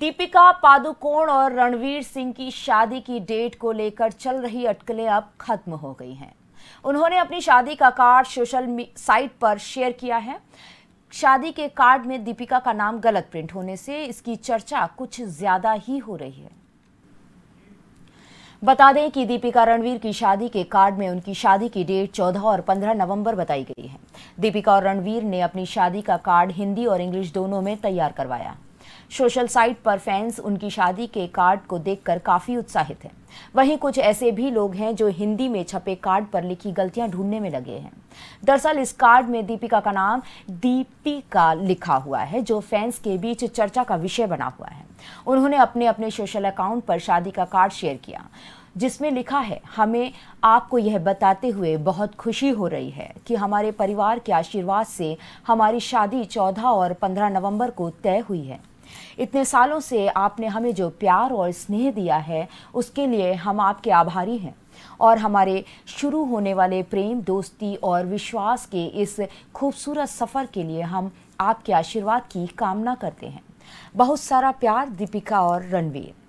दीपिका पादुकोण और रणवीर सिंह की शादी की डेट को लेकर चल रही अटकलें अब खत्म हो गई हैं उन्होंने अपनी शादी का कार्ड सोशल साइट पर शेयर किया है शादी के कार्ड में दीपिका का नाम गलत प्रिंट होने से इसकी चर्चा कुछ ज्यादा ही हो रही है बता दें कि दीपिका रणवीर की शादी के कार्ड में उनकी शादी की डेट 14 और 15 नवंबर बताई गई है दीपिका और रणवीर ने अपनी शादी का कार्ड हिंदी और इंग्लिश दोनों में तैयार करवाया सोशल साइट पर फैंस उनकी शादी के कार्ड को देखकर काफ़ी उत्साहित हैं वहीं कुछ ऐसे भी लोग हैं जो हिंदी में छपे कार्ड पर लिखी गलतियां ढूंढने में लगे हैं दरअसल इस कार्ड में दीपिका का नाम दीपिका लिखा हुआ है जो फैंस के बीच चर्चा का विषय बना हुआ है उन्होंने अपने अपने सोशल अकाउंट पर शादी का कार्ड शेयर किया जिसमें लिखा है हमें आपको यह बताते हुए बहुत खुशी हो रही है कि हमारे परिवार के आशीर्वाद से हमारी शादी 14 और 15 नवंबर को तय हुई है इतने सालों से आपने हमें जो प्यार और स्नेह दिया है उसके लिए हम आपके आभारी हैं और हमारे शुरू होने वाले प्रेम दोस्ती और विश्वास के इस खूबसूरत सफ़र के लिए हम आपके आशीर्वाद की कामना करते हैं बहुत सारा प्यार दीपिका और रणवीर